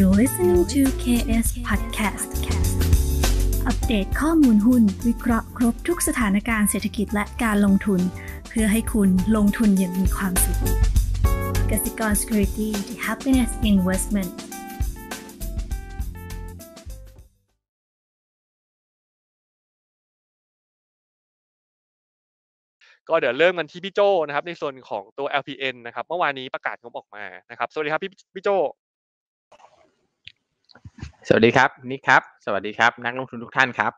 You're listening to KS Podcast อัปเดตข้อมูลหุ้น วิเคราะห์ครบทุกสถานการณ์เศรษฐกิจและการลงทุน เพื่อให้คุณลงทุนอย่างมีความสุขกสิกร Security the Happiness Investment ก็เดี๋ยวเริ่มกันที่พี่โจนะครับ ในส่วนของตัว LPN นะครับ เมื่อวานนี้ประกาศงบออกมานะครับ สวัสดีครับพี่พี่โจสวัสดีครับนิกครับ สวัสดีครับนักลงทุนทุกท่านครับ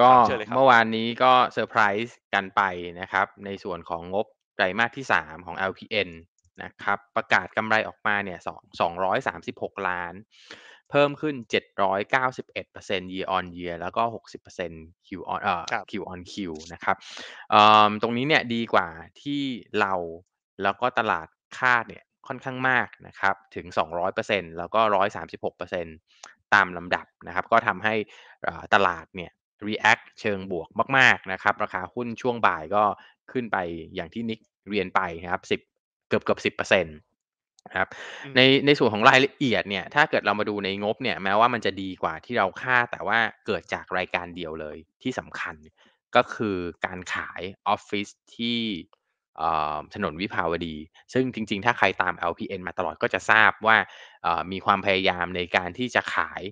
ก็เมื่อวานนี้ก็เซอร์ไพรส์กันไปนะครับ ในส่วนของงบไตรมาสที่ 3 ของ LPN นะครับ ประกาศกำไรออกมาเนี่ย236ล้าน เพิ่มขึ้น 791% year on year แล้วก็ 60% Q on เอ่อ Q on Q นะครับตรงนี้เนี่ยดีกว่าที่เราแล้วก็ตลาดคาดเนี่ยค่อนข้างมากนะครับ ถึง 200%แล้วก็ 136%ตามลำดับนะครับ ก็ทำให้ตลาดเนี่ย react เชิงบวกมาก ๆ นะครับ ราคาหุ้นช่วงบ่ายก็ขึ้นไปอย่างที่นิกเรียนไปนะครับ10เกือบเกือบ10%นครับในในส่วนของรายละเอียดเนี่ย ถ้าเกิดเรามาดูในงบเนี่ย แม้ว่ามันจะดีกว่าที่เราคาดแต่ว่าเกิดจากรายการเดียวเลยที่สำคัญก็คือการขายออฟฟิศที่ถนนวิภาวดี ซึ่งจริงๆ ถ้าใครตาม LPN มาตลอดก็จะทราบว่ามีความพยายามในการที่จะขาย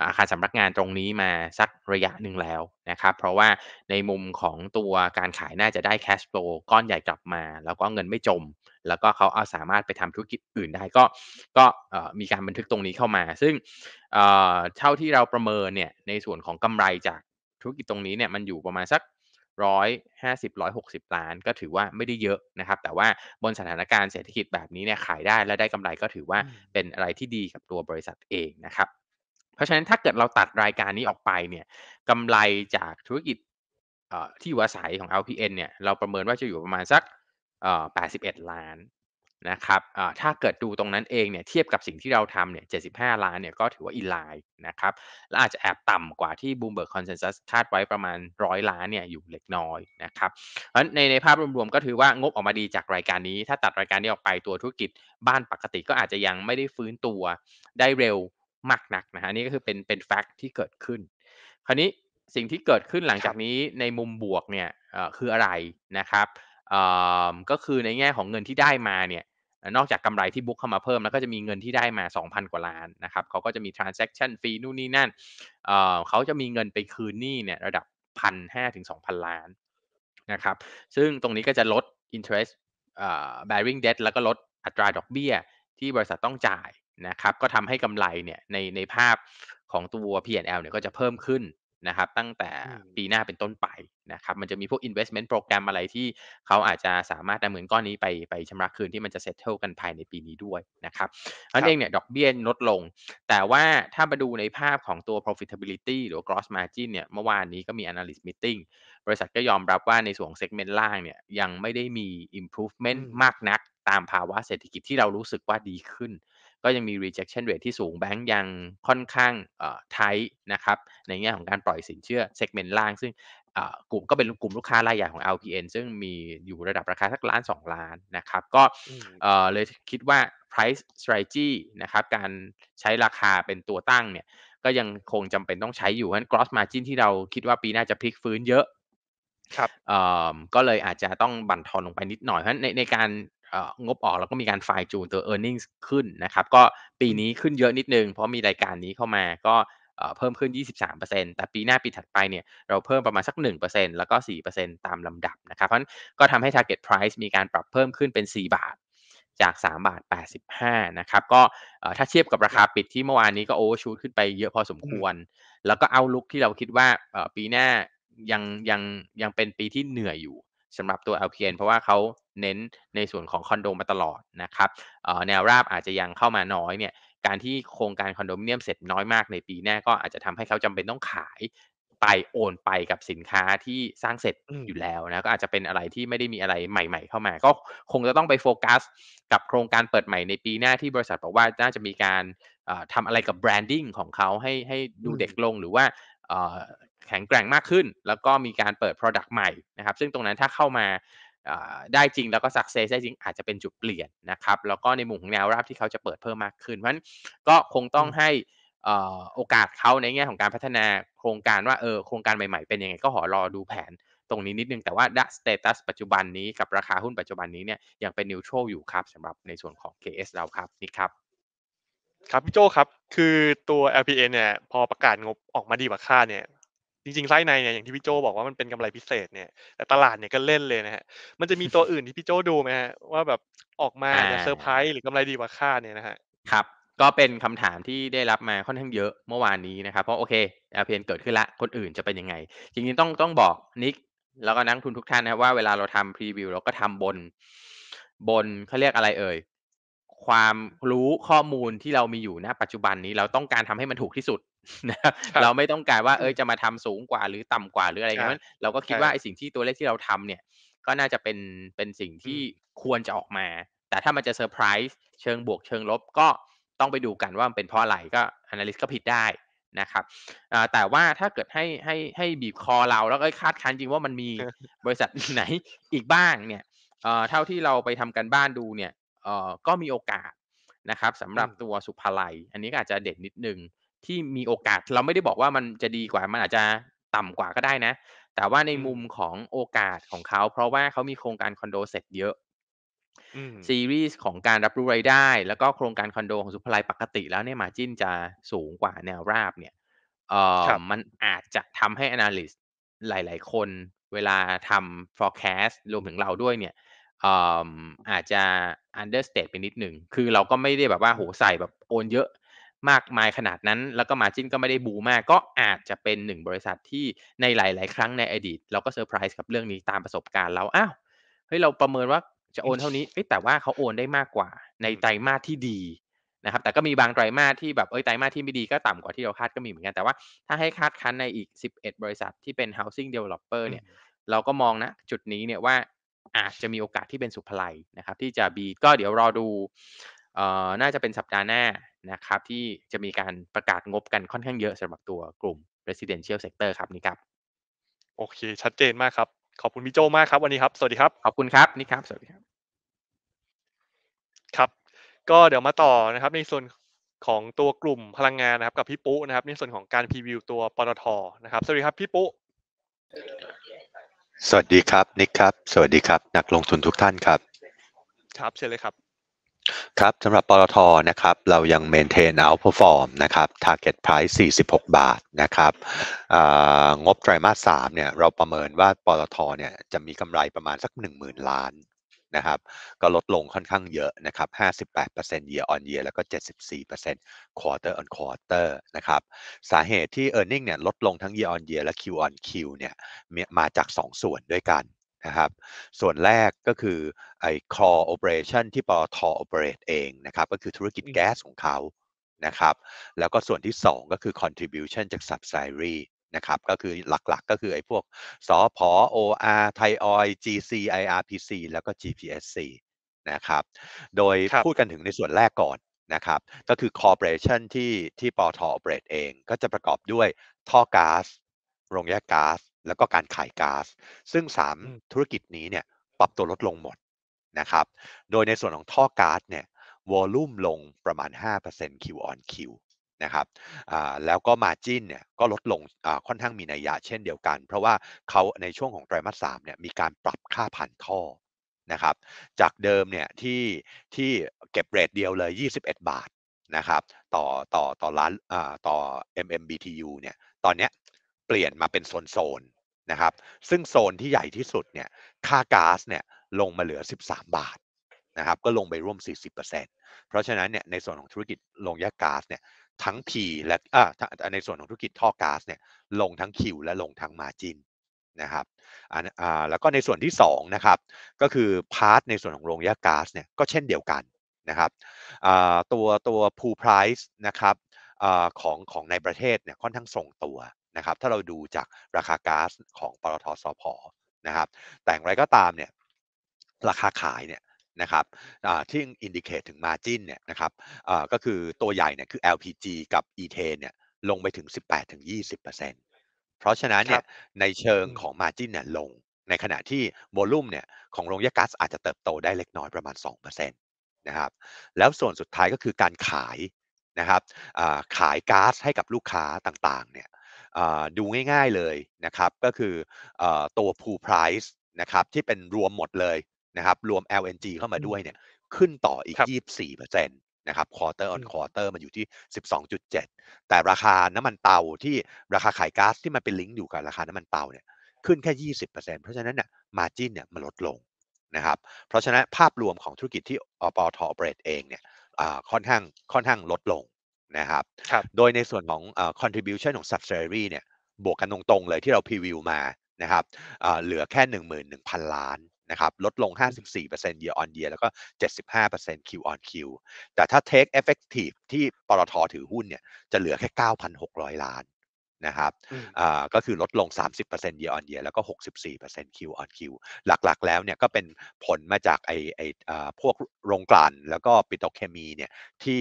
อาคารสำนักงานตรงนี้มาสักระยะหนึ่งแล้วนะครับ เพราะว่าในมุมของตัวการขายน่าจะได้แคชโฟลก้อนใหญ่กลับมา แล้วก็เงินไม่จม แล้วก็เขาเอาสามารถไปทำธุรกิจอื่นได้ก็ก็มีการบันทึกตรงนี้เข้ามา ซึ่งเท่าที่เราประเมินเนี่ยในส่วนของกำไรจากธุรกิจตรงนี้เนี่ยมันอยู่ประมาณสักร้อยห้าสิบร้อยหกสิบล้านก็ถือว่าไม่ได้เยอะนะครับแต่ว่าบนสถานการณ์เศรษฐกิจแบบนี้เนี่ยขายได้และได้กำไรก็ถือว่าเป็นอะไรที่ดีกับตัวบริษัทเองนะครับ เพราะฉะนั้นถ้าเกิดเราตัดรายการนี้ออกไปเนี่ยกำไรจากธุรกิจที่วัู่าัยของ LPN เนี่ยเราประเมินว่าจะอยู่ประมาณสักแปดสิบเอ็ดล้านนะครับถ้าเกิดดูตรงนั้นเองเนี่ย เทียบกับสิ่งที่เราทำเนี่ย 75 ล้านเนี่ย ก็ถือว่าอินไลน์นะครับ และอาจจะแอบต่ำกว่าที่ Bloomberg Consensus คาดไว้ประมาณ 100 ล้านเนี่ย อยู่เล็กน้อยนะครับเพราะในในภาพรวมๆก็ถือว่างบออกมาดีจากรายการนี้ ถ้าตัดรายการนี้ออกไปตัวธุรกิจบ้านปกติก็อาจจะยังไม่ได้ฟื้นตัวได้เร็วมากนักนะฮะนี่ก็คือเป็นเป็นแฟกต์ที่เกิดขึ้น คราวนี้สิ่งที่เกิดขึ้นหลังจากนี้ในมุมบวกเนี่ยคืออะไรนะครับก็คือในแง่ของเงินที่ได้มาเนี่ยนอกจากกำไรที่บุ๊กเข้ามาเพิ่มแล้วก็จะมีเงินที่ได้มา 2,000 กว่าล้านนะครับเขาก็จะมี transaction fee นู่นนี่นั่น เขาจะมีเงินไปคืนหนี้เนี่ยระดับพันห้าถึงสองพันล้านนะครับซึ่งตรงนี้ก็จะลด interest bearing debt แล้วก็ลดอัตราดอกเบี้ยที่บริษัทต้องจ่ายนะครับก็ทำให้กำไรเนี่ยในในภาพของตัว P&L เนี่ยก็จะเพิ่มขึ้นนะครับตั้งแต่ปีหน้าเป็นต้นไปนะครับมันจะมีพวก investment program อะไรที่เขาอาจจะสามารถนำเงินก้อนนี้ไปไปชำระคืนที่มันจะเซ็ตเทิลกันภายในปีนี้ด้วยนะครับนั่นเองเนี่ยดอกเบี้ยลดลง แต่ว่าถ้ามาดูในภาพของตัว profitability หรือ gross margin เนี่ยเมื่อวานนี้ก็มี analyst meeting บริษัทก็ยอมรับว่าในส่วน segment ล่างเนี่ยยังไม่ได้มี improvement มากนัก ตามภาวะเศรษฐกิจที่เรารู้สึกว่าดีขึ้นก็ยังมี rejection rate ที่สูง แบงก์ยังค่อนข้างไทยนะครับ ในแง่ของการปล่อยสินเชื่อ เซกเมนต์ล่าง ซึ่งกลุ่มก็เป็นกลุ่มลูกค้ารายใหญ่ของ LPN ซึ่งมีอยู่ระดับราคาสักล้าน 2 ล้านนะครับ ก็เลยคิดว่า price strategy นะครับ การใช้ราคาเป็นตัวตั้งเนี่ย ก็ยังคงจำเป็นต้องใช้อยู่ เพราะ c ั้น r o s s margin ที่เราคิดว่าปีหน้าจะพลิกฟื้นเยอะครับก็เลยอาจจะต้องบั่นทอนลงไปนิดหน่อย เพราะในในการงบออกแล้วก็มีการไฟจูนตัว e a r n i n g ขึ้นนะครับ ก็ปีนี้ขึ้นเยอะนิดนึง เพราะมีรายการนี้เข้ามาก็เพิ่มขึ้น 23%แต่ปีหน้าปีถัดไปเนี่ย เราเพิ่มประมาณสัก1%แล้วก็ 4%ตามลำดับนะครับ เพราะก็ทำให้ target price มีการปรับเพิ่มขึ้นเป็น 4 บาทจาก 3 บาท 85 นะครับ ก็ถ้าเทียบกับราคาปิดที่เมื่อวานนี้ก็โอเวอร์ชูตขึ้นไปเยอะพอสมควร แล้วก็เอาลุกที่เราคิดว่าปีหน้ายังยังยังเป็นปีที่เหนื่อยอยู่สำหรับตัว LPN เพราะว่าเขาเน้นในส่วนของคอนโดมาตลอดนะครับ แนวราบอาจจะยังเข้ามาน้อยเนี่ยการที่โครงการคอนโดมิเนียมเสร็จน้อยมากในปีหน้าก็อาจจะทำให้เขาจำเป็นต้องขายไปโอนไปกับสินค้าที่สร้างเสร็จอยู่แล้วนะก็อาจจะเป็นอะไรที่ไม่ได้มีอะไรใหม่ๆเข้ามาก็คงจะต้องไปโฟกัสกับโครงการเปิดใหม่ในปีหน้าที่บริษัทบอกว่าน่าจะมีการทำอะไรกับแบรนดิ้งของเขาให้ให้ดูเด็กลงหรือว่าแข็งแกร่งมากขึ้น แล้วก็มีการเปิด Product ใหม่นะครับซึ่งตรงนั้นถ้าเข้ามาได้จริงแล้วก็สักเซสได้จริงอาจจะเป็นจุดเปลี่ยนนะครับ แล้วก็ในมุมของแนวราบที่เขาจะเปิดเพิ่มมากขึ้นเพราะฉะนั้นก็คงต้องให้โอกาสเขาในแง่ของการพัฒนาโครงการว่าเออโครงการใหม่ๆเป็นยังไงก็ขอรอดูแผนตรงนี้นิดนึงแต่ว่าดัสเตตัสปัจจุบันนี้กับราคาหุ้นปัจจุบันนี้เนี่ยยังเป็นนิวโตรอยู่ครับสำหรับในส่วนของ KS เราครับนี่ครับครับพี่โจครับคือตัว LPN เนี่ยพอประกาศงบออกมาดีกว่าคาดเนี่ยจริงๆ ไส้ในเนี่ยอย่างที่พี่โจบอกว่ามันเป็นกำไรพิเศษ เนี่ย แต่ตลาดเนี่ยก็เล่นเลยนะฮะ มันจะมีตัวอื่นที่พี่โจดูไหมฮะ ว่าแบบออกมาเเซอร์ไพรส์หรือกำไรดีกว่าคาดเนี่ยนะฮะครับ ก็เป็นคำถามที่ได้รับมาค่อนข้างเยอะเมื่อวานนี้นะครับเพราะโอเคแอาเพนเกิดขึ้นละคนอื่นจะเป็นยังไง จริงๆ ต้องต้องบอกนิกแล้วก็นักทุนทุกท่านนะว่า เวลาเราทำพรีวิว เราก็ทำบนบนเขาเรียกอะไรเอ่ยความรู้ข้อมูลที่เรามีอยู่ณปัจจุบันนี้เราต้องการทำให้มันถูกที่สุดนะครับเราไม่ต้องการว่าเออยจะมาทำสูงกว่าหรือต่ำกว่าหรืออะไรเงี้ยเราก็คิดว่าไอ้สิ่งที่ตัวเลขที่เราทำเนี่ยก็น่าจะเป็นเป็นสิ่งที่ควรจะออกมา แต่ถ้ามันจะเซอร์ไพรส์เชิงบวกเชิงลบก็ต้องไปดูกันว่ามันเป็นเพราะอะไรก็อน a l y s ก็ผิดได้นะครับแต่ว่าถ้าเกิดให้ให้ให้บีบคอเรา แล้วก็คาดคันจริงว่ามันมีบริษัทไหนอีกบ้างเนี่ยเท่าที่เราไปทำกันบ้านดูเนี่ยก็มีโอกาสนะครับสำหรับตัวสุภาลัย อันนี้ก็อาจจะเด่นนิดนึงที่มีโอกาสเราไม่ได้บอกว่ามันจะดีกว่ามันอาจจะต่ำกว่าก็ได้นะ แต่ว่าในมุมของโอกาสของเขาเพราะว่าเขามีโครงการคอนโดเสร็จเยอะซีรีส์ของการรับรู้รายได้ แล้วก็โครงการคอนโดของสุภลัยปกติแล้วเนี่ยมาจิ้นจะสูงกว่าแนวราบเนี่ยเออมันอาจจะทำให้อนาลิสต์หลาย ๆ คนเวลาทำ forecast รวมถึงเราด้วยเนี่ยออาจจะ understate ไปนิดหนึ่งคือเราก็ไม่ได้แบบว่าโหใส่แบบโอนเยอะมากมายขนาดนั้น แล้วก็มาจิ้นก็ไม่ได้บูมากก็อาจจะเป็นหนึ่งบริษัทที่ในหลาย ๆ ครั้งในอดีตเราก็เซอร์ไพรส์กับเรื่องนี้ตามประสบการณ์เราอ้าวเฮ้ยเราประเมินว่าจะโอนเท่านี้แต่ว่าเขาโอนได้มากกว่าในไตรมาสที่ดีนะครับแต่ก็มีบางไตรมาสที่แบบเอ้ยไตรมาสที่ไม่ดี ก็ต่ำกว่าที่เราคาดก็มีเหมือนกันแต่ว่าถ้าให้คาดคั้นในอีก 11 บริษัทที่เป็น housing developer เนี่ยเราก็มองนะจุดนี้เนี่ยว่าอาจจะมีโอกาสที่เป็นสุภไลนะครับที่จะบีก็เดี๋ยวรอดูเอ่อน่าจะเป็นสัปดาห์หน้านะครับที่จะมีการประกาศงบกันค่อนข้างเยอะสำหรับตัวกลุ่ม residential sector ครับนี่ครับ โอเค ชัดเจนมากครับขอบคุณพี่โจมากครับ วันนี้ครับสวัสดีครับขอบคุณครับนี่ครับ สวัสดีครับ ครับ ก็เดี๋ยวมาต่อนะครับ ในส่วนของตัวกลุ่มพลังงานนะครับกับพี่ปุ๊นะครับในส่วนของการพรีวิวตัวปตทนะครับ สวัสดีครับพี่ปุ๊สวัสดีครับนิกครับ สวัสดีครับนักลงทุนทุกท่านครับ ครับเชิญเลยครับครับสำหรับปตทนะครับเรายัง maintain outperform นะครับ target price 46 บาทนะครับงบไตรมาส3เนี่ยเราประเมินว่าปตทเนี่ยจะมีกำไรประมาณสัก 10,000 ล้านนะครับก็ลดลงค่อนข้างเยอะนะครับ58% year on year แล้วก็ 74% quarter on quarter นะครับสาเหตุที่ e a r n i n g เนี่ยลดลงทั้ง year on year และ Q on Q เนี่ยมาจาก 2 ส่วนด้วยกันะครับส่วนแรกก็คือไอ้ core operation ที่ปอท operate เองนะครับก็คือธุรกิจแก๊สของเขานะครับแล้วก็ส่วนที่ 2 ก็คือ contribution จาก subsidiary นะครับก็คือหลักๆก็คือไอ้พวกสอพอ OR ไทยออย GC IRPC แล้วก็ GPSC นะครับโดยพูดกันถึงในส่วนแรกก่อนนะครับก็คือ corporation ที่ที่ปอท operate เอง ก็จะประกอบด้วยท่อก๊าซโรงแยกก๊าซแล้วก็การขายก๊าซ ซึ่ง 3 ธุรกิจนี้เนี่ยปรับตัวลดลงหมดนะครับ โดยในส่วนของท่อก๊าซเนี่ยวอลลุ่มลงประมาณ 5% Q on Q นะครับแล้วก็มาจิ้นเนี่ยก็ลดลงค่อนข้างมีนัยยะเช่นเดียวกัน เพราะว่าเขาในช่วงของไตรมาสสามเนี่ยมีการปรับค่าผ่านท่อนะครับจากเดิมเนี่ยที่ที่เก็บเรทเดียวเลย 21 บาทนะครับต่อต่อต่อล้านต่อ MMBTU เนี่ยตอนเนี้ยเปลี่ยนมาเป็นโซนโซนนะครับ ซึ่งโซนที่ใหญ่ที่สุดเนี่ย ค่าก๊าซเนี่ยลงมาเหลือ 13 บาทนะครับ ก็ลงไปร่วม 40%เพราะฉะนั้นเนี่ย ในส่วนของธุรกิจโรงยกก๊าซเนี่ย ทั้ง P และ อ่า ในส่วนของธุรกิจท่อก๊าซเนี่ย ลงทั้ง Q และลงทั้งมาจินนะครับ อ่า แล้วก็ในส่วนที่2นะครับ ก็คือพาร์ทในส่วนของโรงยกก๊าซเนี่ย ก็เช่นเดียวกันนะครับอ่าตัวตัวพูลไพรส์นะครับอ่าของของในประเทศเนี่ยค่อนข้างส่งตัวนะครับ ถ้าเราดูจากราคาก๊าซของปตทสพนะครับ แต่งไรก็ตามเนี่ย ราคาขายเนี่ยนะครับที่อินดิเคตถึงมาจินเนี่ยนะครับก็คือตัวใหญ่เนี่ยคือ LPG กับอีเทนเนี่ย ลงไปถึง 18-20%เพราะฉะนั้นเนี่ย ในเชิงของมาจินเนี่ยลง ในขณะที่โวลุ่มเนี่ยของโรงยาก๊าอาจจะเติบโตได้เล็กน้อยประมาณ 2%นะครับ แล้วส่วนสุดท้ายก็คือการขายนะครับ ขายก๊าซให้กับลูกค้าต่างๆเนี่ยดูง่ายๆเลยนะครับก็คืออตัว pool price นะครับที่เป็นรวมหมดเลยนะครับรวม LNG เข้ามาด้วยเนี่ยขึ้นต่ออีก 24%นะครับ quarter on quarter มันอยู่ที่ 12.7 แต่ราคาน้ำมันเตาที่ราคาขายก๊าซที่มันเป็นลิงก์อยู่กับราคาน้ำมันเตาเนี่ยขึ้นแค่ 20%เพราะฉะนั้นเนี่ยมาจินเนี่ยมันลดลงนะครับเพราะฉะนั้นภาพรวมของธุรกิจที่อปทออเปรตเองเนี่ยค่อนข้างค่อนข้างลดลงนะครับรบโดยในส่วนของ contribution ของ subsidiary เนี่ย บวกกันตรงๆเลยที่เราพรีวิวมา นะครับเหลือแค่ 11,000 ล้าน นะครับ ลดลง 54% year on year แล้วก็ 75% Q on Q แต่ถ้า take effective ที่ปตทถือหุ้นเนี่ย จะเหลือแค่ 9,600 ล้านนะครับก็คือลดลง 30% year on year แล้วก็ 64% Q on Q หลักๆ แล้วเนี่ยก็เป็นผลมาจากไอ้ไอ้พวกโรงกลั่น แล้วก็ปิโตเคมีเนี่ย ที่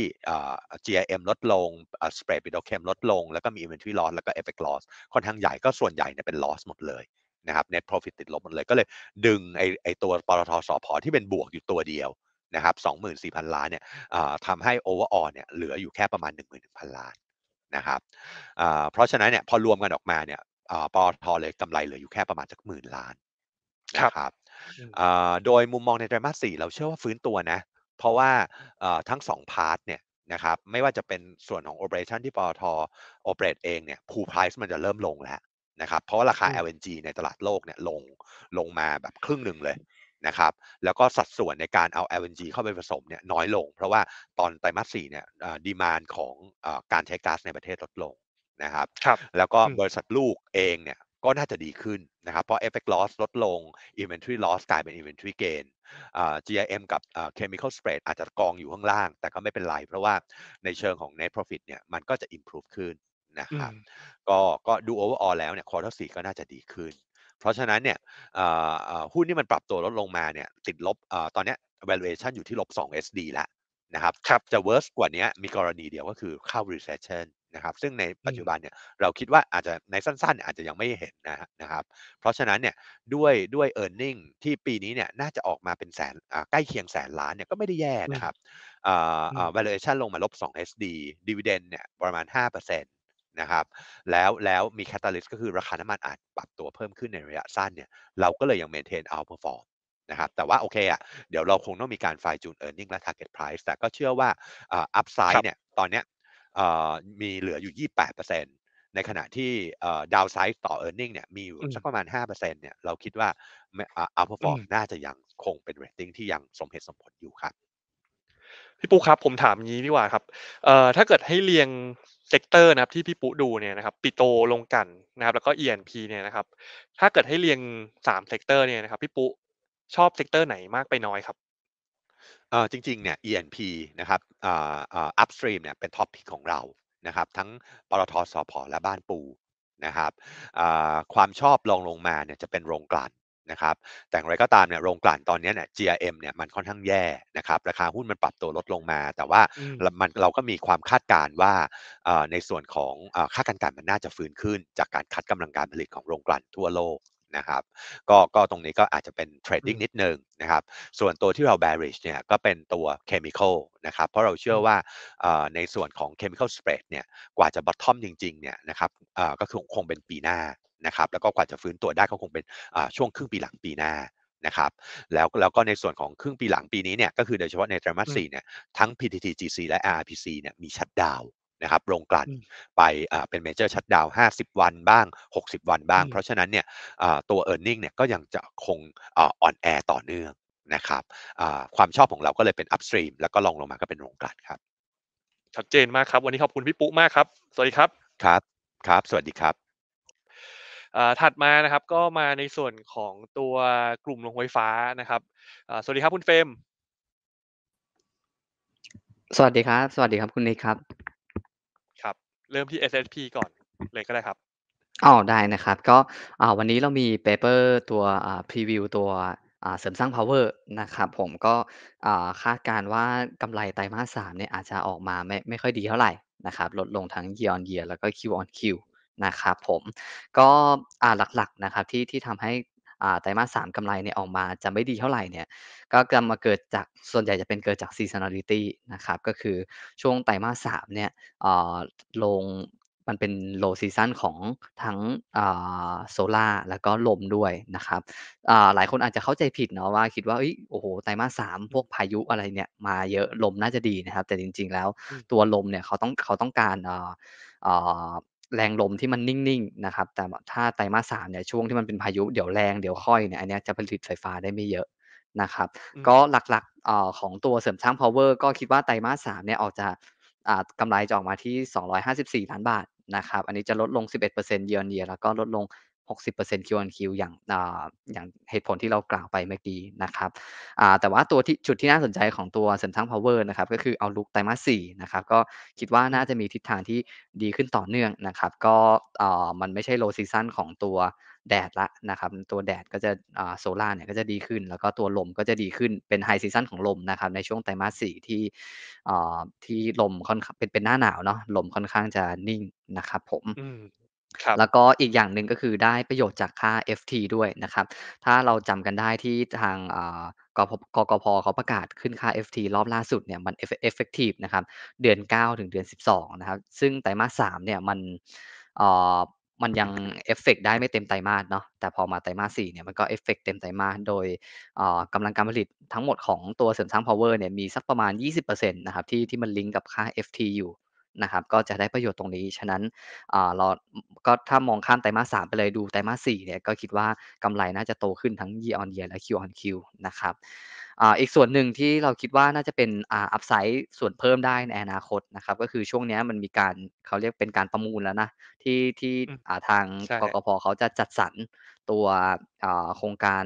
GIM ลดลง สเปรย์ปิโตเคมลดลง แล้วก็มี inventory loss แล้วก็ f ต loss ค่อนข้างใหญ่ก็ส่วนใหญ่เนี่ยเป็น loss หมดเลยนะครับ net profit ติดลบหมดเลย ก็เลยดึงไอ้ไอตัวปตทสพที่เป็นบวกอยู่ตัวเดียวนะครับ 24,000 ล้านเนี่ยทำให้ overall เนี่ยเหลืออยู่แค่ประมาณ 11,000 ล้านนะครับเพราะฉะนั้นเนี่ยพอรวมกันออกมาเนี่ยปอทเลยกำไรเหลืออยู่แค่ประมาณจักหมื่นล้านนะครับโดยมุมมองในไตรมาสสี่เราเชื่อว่าฟื้นตัวนะ เพราะว่าทั้งสองพาร์ทเนี่ยนะครับไม่ว่าจะเป็นส่วนของโเปอเรชั่นที่ปอทอ p e r a รตเองเนี่ยพูไพร r ์มันจะเริ่มลงแล้วนะครับเพราะว่าราคา LNG ในตลาดโลกเนี่ยลงลงมาแบบครึ่งหนึ่งเลยนะครับแล้วก็สัดส่วนในการเอา LNG เข้าไปผสมเนี่ยน้อยลง เพราะว่าตอนไตรมาสสี่เนี่ยดีมานของการใช้ก๊าซในประเทศลดลงนะครับรบแล้วก็บริษัทลูกเองเนี่ยก็น่าจะดีขึ้นนะครับเพราะ f t loss ลดลง inventory loss กลายเป็น inventory gain GIM กับ chemical spread อาจจะกองอยู่ข้างล่าง แต่ก็ไม่เป็นไร เพราะว่าในเชิงของ net profit เนี่ยมันก็จะ improve ขึ้นนะครับก็ก็ดู overall แล้วเนี่ย quarter 4ก็น่าจะดีขึ้นเพราะฉะนั้นเนี่ยหุ้นที่มันปรับตัวลดลงมาเนี่ยติดลบตอนนี้ valuation อยู่ที่ลบ 2 SD แล้วนะครับรบจะ worse กว่านี้มีกรณีเดียวก็คือเข้า recession นะครับซึ่งในปัจจุบันเนี่ยเราคิดว่าอาจจะในสั้นๆอาจจะยังไม่เห็นนะนะครับเพราะฉะนั้นเนี่ยด้วยด้วย e a r n i n g ที่ปีนี้เนี่ยน่าจะออกมาเป็นแสนใกล้เคียงแสนล้านเนี่ยก็ไม่ได้แย่นะครับ valuation ลงมาลบ 2 SD dividend เนี่ยประมาณ 5%นะครับแล้วแล้วมีแคตตาลิสต์ก็คือราคาน้ำมันอาจปรับตัวเพิ่มขึ้นในระยะสั้นเนี่ยเราก็เลยยังเมนเทนเอาเปอร์ฟอร์มนะครับแต่ว่าโอเคอะเดี๋ยวเราคงต้องมีการไฟจูนเออร์เน็งและท็กเก็ตไพรซ์แต่ก็เชื่อว่าอัพไซด์เนี่ยตอนเนี้ยมีเหลืออยู่ 28%ในขณะที่ดาวไซด์ต่อเอ a r n i n g เนี่ยมีอยู่สักประมาณ 5%เนี่ยเราคิดว่าอัพฟอร์มน่าจะยังคงเป็นเรตติ้งที่ยังสมเหตุสมผลอยู่ครับ พี่ปูครับผมถามงี้ดีกว่าครับเอ่อถ้าเกิดให้เรียงเซกเตอร์นะครับที่พี่ปุ๊ดูเนี่ยนะครับปิโตลงกันนะครับแล้วก็ ENP เนี่ยนะครับถ้าเกิดให้เรียงสามเซกเตอร์เนี่ยนะครับพี่ปุ๊ชอบเซกเตอร์ไหนมากไปน้อยครับเออจริงๆเนี่ย ENP นะครับอ่าอ่าอัพสตรีมเนี่ยเป็นท็อปพิกของเรานะครับทั้งปตทสพและบ้านปูนะครับความชอบลองลงมาเนี่ยจะเป็นโรงกลั่นนะครับแต่อย่างไรก็ตามเนี่ยโรงกลั่นตอนนี้เนี่ย GRM เนี่ยมันค่อนข้างแย่นะครับราคาหุ้นมันปรับตัวลดลงมา แต่ว่ามันเราก็มีความคาดการณ์ว่าในส่วนของค่าการกันมันน่าจะฟื้นขึ้น จากการคัดกำลังการผลิตของโรงกลั่นทั่วโลกนะครับก็ก็ตรงนี้ก็อาจจะเป็นเทรดดิ้งนิดนึงนะครับส่วนตัวที่เรา bearish เนี่ยก็เป็นตัวเคมีคอลนะครับเพราะเราเชื่อว่าในส่วนของเคมีคอลสเปรดเนี่ยกว่าจะบอททอมจริงๆเนี่ยนะครับก็คคงเป็นปีหน้านะครับแล้วก็กว่าจะฟื้นตัวได้ก็คงเป็นช่วงครึ่งปีหลังปีหน้านะครับ แล้วแล้วก็ในส่วนของครึ่งปีหลังปีนี้เนี่ยก็คือโดยเฉพาะในไตรมาสสี่เนี่ยทั้ง PTTGC และ RPC เนี่ยมีชัดดาวนะครับ โรงกลั่นไปเป็นเมเจอร์ชัดดาว50 วันบ้าง 60 วันบ้าง เพราะฉะนั้นเนี่ยตัว e a r n i n g เนี่ยก็ยังจะคงอ่อนแอต่อเนื่องนะครับความชอบของเราก็เลยเป็น upstream แล้วก็ลองลงมาก็เป็นโรงกลั่นครับชัดเจนมากครับ วันนี้ขอบคุณพี่ปุ๊มากครับ สวัสดีครับครับครับ สวัสดีครับถัดมานะครับก็มาในส่วนของตัวกลุ่มโรงไฟฟ้านะครับสวัสดีครับ คุณเฟม สวัสดีครับ สวัสดีครับ คุณนิกครับ ครับเริ่มที่ SSP ก่อนเลยก็ได้ครับอ๋อได้นะครับ ก็วันนี้เรามีเปเปอร์ ตัวพรีวิวตัวเสริมสร้าง power นะครับ ผมก็คาดการว่ากำไรไตรมาสสามเนี่ยอาจจะออกมาไม่ไม่ค่อยดีเท่าไหร่นะครับลดลงทั้ง year on year แล้วก็ Q on Q นะครับผมก็หลักๆนะครับที่ที่ทำให้ไตรมาสสามกำไรเนี่ยออกมาจะไม่ดีเท่าไหร่เนี่ยก็กำมาเกิดจากส่วนใหญ่จะเป็นเกิดจาก seasonality นะครับก็คือช่วงไตรมาสสามเนี่ยอลงมันเป็น low season ของทั้งโซล่าแล้วก็ลมด้วยนะครับหลายคนอาจจะเข้าใจผิดเนาะว่าคิดว่าอโอ้โหไตรมาสสามพวกพายุอะไรเนี่ยมาเยอะลมน่าจะดีนะครับแต่จริงๆแล้วตัวลมเนี่ยเขาต้องเขาต้องการออแรงลมที่มันนิ่งๆนะครับ แต่ถ้าไตรมาสสามเนี่ยช่วงที่มันเป็นพายุเดี๋ยวแรงเดี๋ยวค่อยเนี่ยอันนี้จะผลิตไฟฟ้าได้ไม่เยอะนะครับ ก็หลักๆของตัวเสริมสร้าง power ก็คิดว่าไตรมาสสามเนี่ยออกจะกำไรจะออกมาที่ 254ล้านบาทนะครับอันนี้จะลดลง 11%เยือนเยียแล้วก็ลดลง60% Q on Q อย่างอย่างเหตุผลที่เรากล่าวไปเมื่อกี้นะครับแต่ว่าตัวที่จุดที่น่าสนใจของตัว c e ังพาวเวอร์นะครับ ก็คือเอาลุกไตรมาสี่นะครับ ก็คิดว่าน่าจะมีทิศทางที่ดีขึ้นต่อเนื่องนะครับ ก็มันไม่ใช่โลซีซันของตัวแดดละนะครับตัวแดดก็จะโซล่าเนี่ยก็จะดีขึ้น แล้วก็ตัวลมก็จะดีขึ้นเป็นไฮซีซันของลมนะครับ ในช่วงไตรมาสสี่ที่ที่ลมค่อนเป็นเป็นหน้าหนาวเนาะลมค่อนข้างจะนิ่งนะครับผมแล้วก็อีกอย่างหนึ่งก็คือได้ประโยชน์จากค่า FT ด้วยนะครับ ถ้าเราจำกันได้ที่ทางกพกกพเขาประกาศขึ้นค่า FT รอบล่าสุดเนี่ยมัน eff- e ฟกต c t i v e นะครับเดือน 9 ถึงเดือน 12 นะครับ ซึ่งไตรมาส3เนี่ยมันเอ่อมันยังเอฟเฟกได้ไม่เต็มไตรมาสเนาะแต่พอมาไตรมาสสี่เนี่ยมันก็เอฟเฟกเต็มไตรมาส โดยอ่กำลังการผลิตทั้งหมดของตัวเสริมสร้างเวอร์เนี่ยมีสักประมาณ 20%นะครับที่ที่มันลิงก์กับค่า FT อยู่นะครับ ก็จะได้ประโยชน์ตรงนี้ ฉะนั้นเราก็ถ้ามองข้ามไตรมาสสไปเลยดูไตรมาสสี่เนี่ย ก็คิดว่ากำไรน่าจะโตขึ้นทั้ง year on year และ Q on Q นะครับอีกส่วนหนึ่งที่เราคิดว่าน่าจะเป็นอัพไซด์ส่วนเพิ่มได้ในอนาคตนะครับก็คือช่วงนี้มันมีการเขาเรียกเป็นการประมูลแล้วนะ ที่ที่ทางกกพเขาจะจัดสรรตัวโครงการ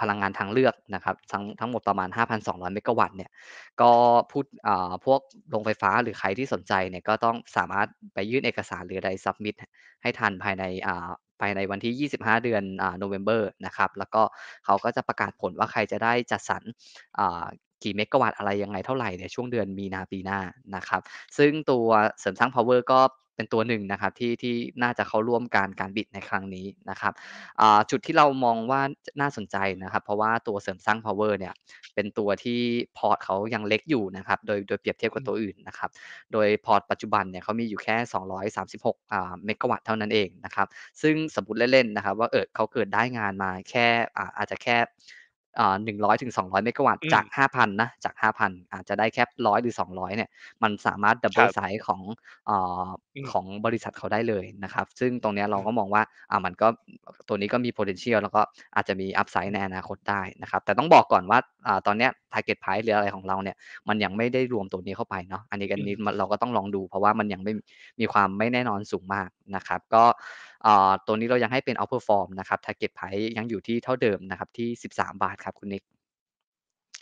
พลังงานทางเลือกนะครับทั้งทั้งหมดประมาณ 5,200 เมกะวัตต์เนี่ยก็พูดพวกโรงไฟฟ้าหรือใครที่สนใจเนี่ยก็ต้องสามารถไปยื่นเอกสารหรือใดสับมิดให้ทันภายในภายในวันที่ 25 เดือนโนเวมอร์นะครับ แล้วก็เขาก็จะประกาศผลว่าใครจะได้จัดสรรกี่เมกะวัตต์อะไรยังไงเท่าไหร่ในช่วงเดือนมีนาปีหน้า นะครับ ซึ่งตัวเสริมสร้างเวอร์ก็เป็นตัวหนึ่งนะครับที่ที่น่าจะเข้าร่วมการการบิดในครั้งนี้นะครับจุดที่เรามองว่าน่าสนใจนะครับเพราะว่าตัวเสริมสร้าง power เนี่ยเป็นตัวที่พอร์ตเขายังเล็กอยู่นะครับโดยโดยเปรียบเทียบกับตัวอื่นนะครับโดยพอร์ต ปัจจุบันเนี่ยเขามีอยู่แค่ 236อ่าเมกะวัตต์เท่านั้นเองนะครับซึ่งสมมติเล่นๆนะครับ ว่าเออเขาเกิดได้งานมาแค่อาจจะแค่หนึ่งร้อยถึงสองร้อยเมกะวัตต์จากห้าพันนะ จากห้าพันอาจจะได้แค่ร้อยหรือสองร้อยเนี่ย มันสามารถดับเบิลไซส์ของอของบริษัทเขาได้เลยนะครับ ซึ่งตรงนี้เราก็มองว่า อ่า มันก็ตัวนี้ก็มี potential แล้วก็อาจจะมีอัพไซด์ในอนาคตได้นะครับ แต่ต้องบอกก่อนว่าอ่าตอนนี้ target price หรืออะไรของเราเนี่ย มันยังไม่ได้รวมตัวนี้เข้าไปเนาะ อันนี้กันนี้เราก็ต้องลองดูเพราะว่ามันยังไม่มีความไม่แน่นอนสูงมากนะครับ ก็ตัวนี้เรายังให้เป็น outperform นะครับ target price ยังอยู่ที่เท่าเดิมนะครับที่ 13 บาทครับคุณนิก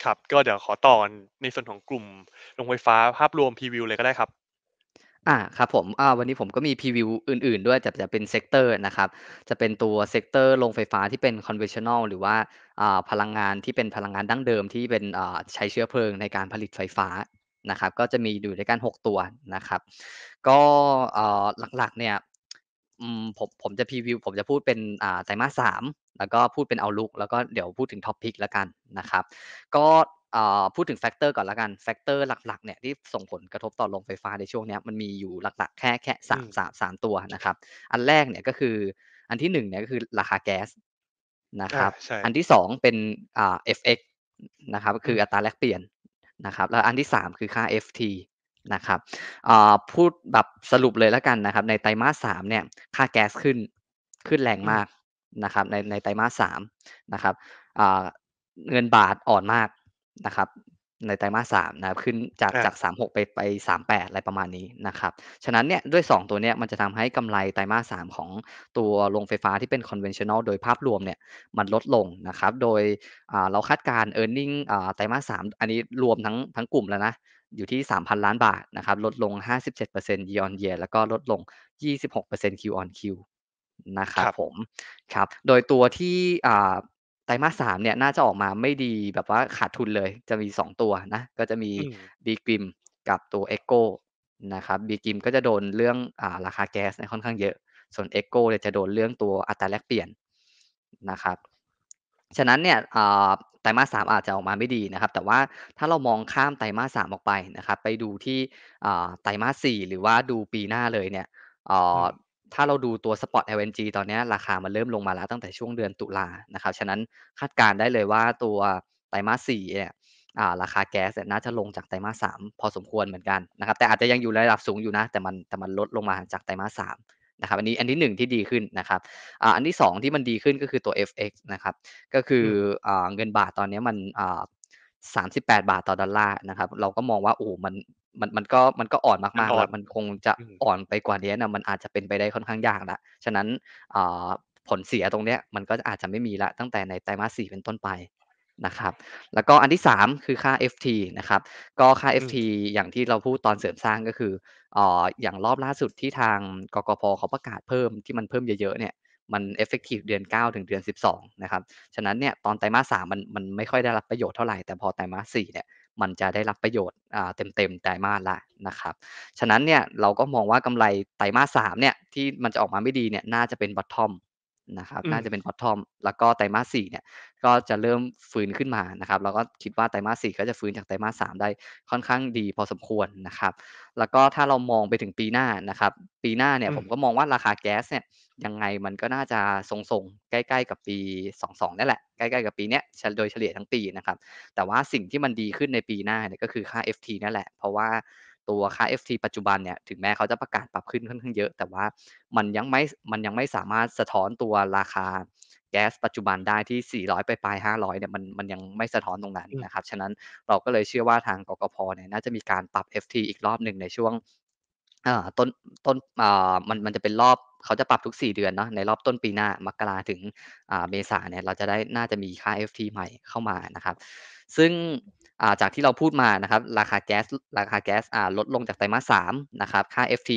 ครับ ก็เดี๋ยวขอต่อในส่วนของกลุ่มโรงไฟฟ้าภาพรวมพรีวิวเลยก็ได้ครับ อ่าครับผมอ่าวันนี้ผมก็มีพรีวิวอื่นๆด้วยจะจะเป็นเซกเตอร์นะครับ จะเป็นตัวเซกเตอร์โรงไฟฟ้าที่เป็นคอนเวชั่นอลหรือว่าอ่าพลังงานที่เป็นพลังงานดั้งเดิมที่เป็นอ่าใช้เชื้อเพลิงในการผลิตไฟฟ้านะครับ ก็จะมีอยู่ในการ6ตัวนะครับ ก็หลักๆ เนี่ยผมผมจะพรีวิวผมจะพูดเป็นอ่าไตรมาสสามแล้วก็พูดเป็นเอาลุกแล้วก็เดี๋ยวพูดถึงท็อปิกแล้วกันนะครับ ก็พูดถึงแฟกเตอร์ก่อนละกันแฟกเตอร์หลักๆเนี่ยที่ส่งผลกระทบต่อโรงไฟฟ้าในช่วงนี้มันมีอยู่หลัก ๆ แค่แค่สามสามสามตัวนะครับ อันแรกเนี่ยก็คืออันที่หนึ่งเนี่ยก็คือราคาแก๊สนะครับออันที่สองเป็นอ่า FX นะครับก็คืออัตราแลกเปลี่ยนนะครับแล้วอันที่สามคือค่า FT นะครับพูดแบบสรุปเลยแล้วกันนะครับในไตรมาสสามเนี่ยค่าแก๊สขึ้นขึ้นแรงมากนะครับในในไตรมาสสามนะครับเงินบาทอ่อนมากนะครับในไตรมาสสามนะครับขึ้นจากจากสามหกไปไปสามแปดอะไรประมาณนี้นะครับฉะนั้นเนี่ยด้วยสองตัวเนี้ยมันจะทำให้กำไรไตรมาสสามของตัวโรงไฟฟ้าที่เป็นคอนเวนชั่นอลโดยภาพรวมเนี่ยมันลดลงนะครับโดยเราคาดการเออร์เน็งไตรมาสสามอันนี้รวมทั้งทั้งกลุ่มแล้วนะอยู่ที่ 3,000 ล้านบาท นะครับ ลดลง 57% year on year แล้วก็ลดลง 26% Q on Q นะครับผม ครับ โดยตัวที่ไตรมาสสามเนี่ย น่าจะออกมาไม่ดี แบบว่าขาดทุนเลย จะมี 2 ตัวนะ ก็จะมีบีกิมกับตัวเอ็กโกนะครับบีกิมก็จะโดนเรื่องอาราคาแก๊สในค่อนข้างเยอะ ส่วนเอ็กโกเนี่ยจะโดนเรื่องตัวอัตราแลกเปลี่ยน นะครับฉะนั้นเนี่ยไตรมาสสามอาจจะออกมาไม่ดีนะครับแต่ว่าถ้าเรามองข้ามไตรมาสสามออกไปนะครับไปดูที่ไตรมาสสี่หรือว่าดูปีหน้าเลยเนี่ยถ้าเราดูตัวสปอต LNG ตอนนี้ราคามันเริ่มลงมาแล้วตั้งแต่ช่วงเดือนตุลานะครับฉะนั้นคาดการได้เลยว่าตัวไตรมาสสี่เนี่ยราคาแก๊สน่าจะลงจากไตรมาสสามพอสมควรเหมือนกันนะครับแต่อาจจะยังอยู่ระดับสูงอยู่นะแต่มันแต่มันลดลงมาจากไตรมาสสามนะครับอันนี้อันที่หนึ่งที่ดีขึ้นนะครับ อันที่สองที่มันดีขึ้นก็คือตัว FX นะครับก็คือเงินบาทตอนนี้มันสามสิบแปดบาทต่อดอลลาร์นะครับ เราก็มองว่าโอ้มันมันมันก็มันก็อ่อนมากๆแล้วมันคงจะอ่อนไปกว่านี้นะมันอาจจะเป็นไปได้ค่อนข้างยากละฉะนั้นผลเสียตรงเนี้ยมันก็อาจจะไม่มีละตั้งแต่ในไตรมาสสี่เป็นต้นไปนะครับ แล้วก็อันที่3 คือค่า FT นะครับก็ค่า FT อย่างที่เราพูดตอนเสริมสร้างก็คืออย่างรอบล่าสุดที่ทางกกพเขาประกาศเพิ่มที่มันเพิ่มเยอะๆเนี่ยมันเอฟเฟกตีฟเดือน9 ถึงเดือน 12 นะครับ ฉะนั้นเนี่ยตอนไตรมาสามันมันไม่ค่อยได้รับประโยชน์เท่าไหร่แต่พอไตรมาสสี่เนี่ยมันจะได้รับประโยชน์เต็มเต็มไตรมาสละนะครับฉะนั้นเนี่ยเราก็มองว่ากำไรไตรมาสมเนี่ยที่มันจะออกมาไม่ดีเนี่ยน่าจะเป็นบอททอมนะครับน่าจะเป็นพอทอมแล้วก็ไตรมาสสี่เนี่ยก็จะเริ่มฟื้นขึ้นมานะครับแล้วก็คิดว่าไตรมาสสี่ก็จะฟื้นจากไตรมาสสามได้ค่อนข้างดีพอสมควรนะครับแล้วก็ถ้าเรามองไปถึงปีหน้านะครับปีหน้าเนี่ยผมก็มองว่าราคาแก๊สเนี่ยยังไงมันก็น่าจะทรงๆใกล้ๆกับปี22นั่นแหละใกล้ๆกับปีเนี้ยโดยเฉลี่ยทั้งปีนะครับแต่ว่าสิ่งที่มันดีขึ้นในปีหน้าเนี่ยก็คือค่า FT นั่นแหละ เพราะว่าตัวค่า FT ปัจจุบันเนี่ยถึงแม้เขาจะประกาศปรับขึ้นค่อนข้างเยอะแต่ว่ามันยังไม่มันยังไม่สามารถสะท้อนตัวราคาแก๊สปัจจุบันได้ที่400ไปปลาย500 เนี่ยมันมันยังไม่สะท้อนตรงนั้นนะครับฉะนั้นเราก็เลยเชื่อว่าทางกกพเนี่ยน่าจะมีการปรับ FT อีกรอบหนึ่งในช่วงต้นต้นมันมันจะเป็นรอบเขาจะปรับทุก4เดือนเนาะในรอบต้นปีหน้ามกราถึงเมษาเนี่ย เราจะได้น่าจะมีค่า FT ใหม่เข้ามานะครับ ซึ่งจากที่เราพูดมานะครับราคาแก๊สราคาแก๊สลดลงจากไตรมาสสามนะครับค่า FT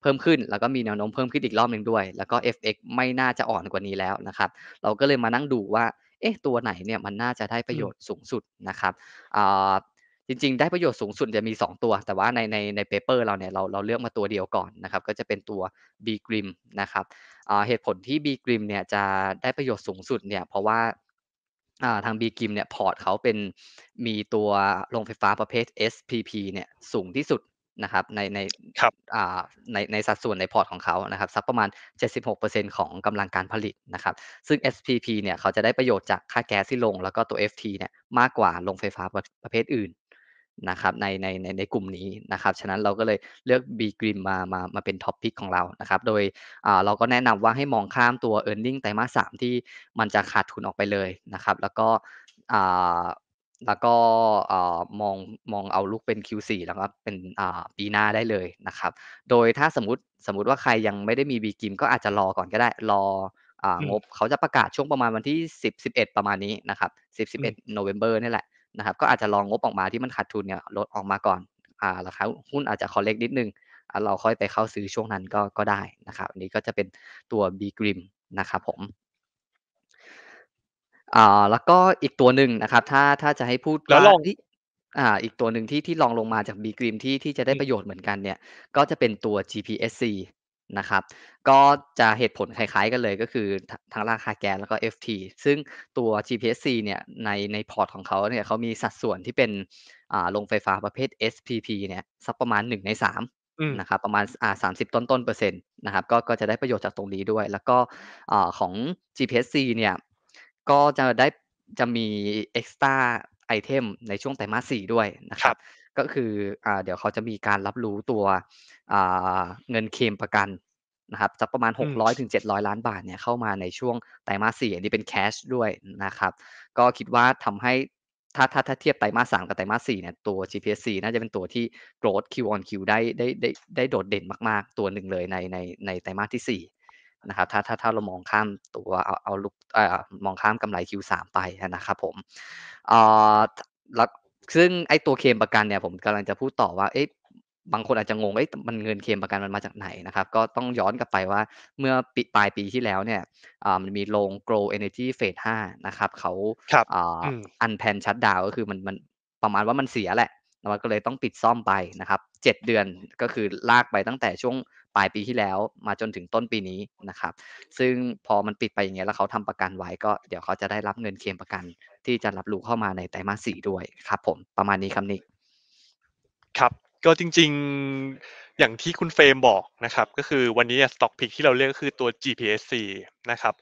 เพิ่มขึ้นแล้วก็มีแนวโน้มเพิ่มขึ้นอีกรอบหนึ่งด้วย แล้วก็ FX ไม่น่าจะอ่อนกว่านี้แล้วนะครับเราก็เลยมานั่งดูว่าเอ๊ะตัวไหนเนี่ยมันน่าจะได้ประโยชน์สูงสุดนะครับจริงๆได้ประโยชน์สูงสุดจะมี 2 ตัว แต่ว่าในในในเปเปอร์เราเนี่ยเราเราเลือกมาตัวเดียวก่อนนะครับก็จะเป็นตัว B g r i m นะครับเหตุผลที่ B g r i m เนี่ยจะได้ประโยชน์สูงสุดเนี่ยเพราะว่าทางบีกิมเนี่ยพอร์ตเขาเป็นมีตัวโรงไฟฟ้าประเภท SPP เนี่ยสูงที่สุดนะครับในในอ่าในในสัดส่วนในพอร์ตของเขานะครับสักประมาณ 76%ของกำลังการผลิตนะครับซึ่ง SPP เนี่ยเขาจะได้ประโยชน์จากค่าแก๊สที่ลง แล้วก็ตัว FT เนี่ยมากกว่าโรงไฟฟ้าประเภทอื่นนะครับในในในในกลุ่มนี้นะครับ ฉะนั้นเราก็เลยเลือก B g r i m มามามาเป็นท็อปพิกของเรานะครับ โดยเราก็แนะนำว่าให้มองข้ามตัว e a r n i n g ไตรมาสสามที่มันจะขาดทุนออกไปเลยนะครับ แล้วก็แล้วก็มองมองเอาลุกเป็น Q4 แล้วก็เป็นปีหน้าได้เลยนะครับ โดยถ้าสมมติสมมติว่าใครยังไม่ได้มีบีกิมก็อาจจะรอก่อนก็ได้รองบเขาจะประกาศช่วงประมาณวันที่ 10 11 ประมาณนี้นะครับ10 11 November นี่แหละนะครับก็อาจจะลองงบออกมาที่มันขาดทุนเนี่ยลดออกมาก่อน อ่าราคาหุ้นอาจจะคอลเลกนิดนึงเราค่อยไปเข้าซื้อช่วงนั้นก็ก็ได้นะครับอันนี้ก็จะเป็นตัว B กร i มนะครับผมอ่าแล้วก็อีกตัวหนึ่งนะครับ ถ้าถ้าจะให้พูดแล้วลองที่อ่า อีกตัวหนึ่งที่ที่ลองลงมาจาก B กรีมที่ที่จะได้ประโยชน์เหมือนกันเนี่ย ก็จะเป็นตัว GPSC นะครับ ก็จะเหตุผลคล้ายๆกันเลยก็คือทั้งราคาแกนแล้วก็ FT ซึ่งตัว g p c เนี่ยในในพอร์ตของเขาเนี่ยเขามีสัดส่วนที่เป็นโรงไฟฟ้าประเภท SPP เนี่ยสักประมาณ 1 ใน3นะครับประมาณอ่าสามสิบต้นต้นเปอร์เซ็นต์นะครับก็ก็จะได้ประโยชน์จากตรงนี้ด้วย แล้วก็อ่าของ GPC เนี่ยก็จะได้จะมี extra item ในช่วงไตรมาสสี่ด้วยนะครับก็คืออเดี๋ยวเขาจะมีการรับรู้ตัวเงินเคมประกันนะครับจัประมาณ 6 0 0้อยถึง้อยล้านบาทเนี่ยเข้ามาในช่วงไตรมาส่อันนี้เป็นแคชด้วยนะครับ ก็คิดว่าทำให้ถ้าถ้าถ้าเทียบไตรมาสสมกับไตรมาสสี่เนี่ยตัว GPSC น่าจะเป็นตัวที่โกรด Q on Q ได้ได้ได้ได้โดดเด่นมากๆ ตัวหนึ่งเลยในในในไตรมาสที่4นะครับถ้าถ้าถ้าเรามองข้ามตัวเอาเอาลุกเอ่อมองข้ามกำไร Q3 ไปนะครับผมอ่อแล้วซึ่งไอ้ตัวเคมประกันเนี่ยผมกำลังจะพูดต่อว่าเอ๊ะบางคนอาจจะงงเอ๊ะมันเงินเคมประกันมันมาจากไหนนะครับ ก็ต้องย้อนกลับไปว่าเมื่อปีปลายปีที่แล้วเนี่ยมันมีโรง grow energy phase 5นะครับเขาอันแพนชัดดาวก็คือมันมันประมาณว่ามันเสียแหละแล้วก็เลยต้องปิดซ่อมไปนะครับเจ็ดเดือนก็คือลากไปตั้งแต่ช่วงปลายปีที่แล้วมาจนถึงต้นปีนี้นะครับ ซึ่งพอมันปิดไปอย่างเงี้ยแล้วเขาทำประกันไว้ก็เดี๋ยวเขาจะได้รับเงินเคลมประกันที่จะรับรู้เข้ามาในไตรมาสสี่ด้วยครับผมประมาณนี้ครับนิกครับ ก็จริงๆอย่างที่คุณเฟรมบอกนะครับ ก็คือวันนี้สต็อกพิกที่เราเลือกก็คือตัว GPSC นะครับ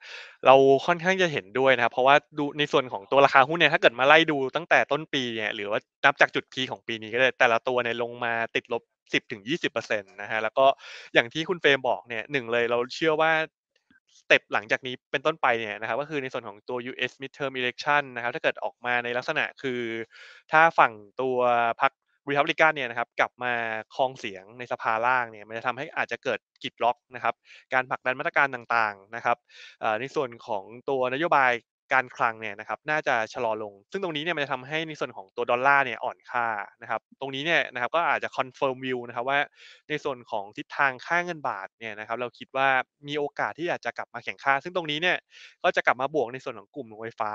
เราค่อนข้างจะเห็นด้วยนะครับ เพราะว่าดูในส่วนของตัวราคาหุ้นเนี่ยถ้าเกิดมาไล่ดูตั้งแต่ต้นปีเนี่ยหรือว่านับจากจุดพีของปีนี้ก็ได้แต่ละตัวเนี่ยลงมาติดลบสสิิบบถึงยี่เปอร์เซ็นตนะฮะแล้วก็อย่างที่คุณเฟรมบอกเนี่ยหนึ่งเลยเราเชื่อว่าสเต็ปหลังจากนี้เป็นต้นไปเนี่ยนะครับก็คือในส่วนของตัว US midterm election นะครับถ้าเกิดออกมาในลักษณะคือถ้าฝั่งตัวพรรคริพับลิกันเนี่ยนะครับกลับมาคลองเสียงในสภาล่างเนี่ยมันจะทำให้อาจจะเกิดกิดล็อกนะครับการผลักดันมาตรการต่างๆนะครับในส่วนของตัวนโยบายการคลังเนี่ยนะครับน่าจะชะลอลง ซึ่งตรงนี้เนี่ยมันจะทำให้ในส่วนของตัวดอลลาร์เนี่ยอ่อนค่านะครับตรงนี้เนี่ยนะครับก็อาจจะคอนเฟิร์มวิวนะครับว่าในส่วนของทิศทางค่าเงินบาทเนี่ยนะครับเราคิดว่ามีโอกาสที่อาจจะกลับมาแข่งค่า ซึ่งตรงนี้เนี่ยก็จะกลับมาบวกในส่วนของกลุ่มโรงไฟฟ้า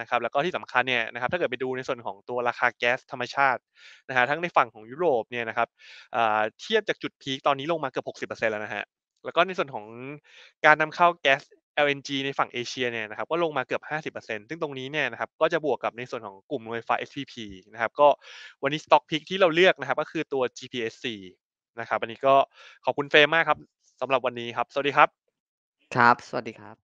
นะครับแล้วก็ที่สำคัญเนี่ยนะครับถ้าเกิดไปดูในส่วนของตัวราคาแก๊สธรรมชาตินะฮะทั้งในฝั่งของยุโรปเนี่ยนะครับเทียบจากจุดพีคตอนนี้ลงมาเกือบ60%แล้วนะฮะแล้วก็ในส่วนของการนำเข้าแก๊ส LNG ในฝั่งเอเชียเนี่ยนะครับก็ลงมาเกือบ 50%ซึ่งตรงนี้เนี่ยนะครับ ก็จะบวกกับในส่วนของกลุ่ม่วยไฟ SPP นะครับ ก็วันนี้สต็อกพิกที่เราเลือกนะครับก็คือตัว GPSC นะครับวันนี้ก็ขอบคุณเฟรมมากครับสำหรับวันนี้ครับ สวัสดีครับ ครับ สวัสดีครับ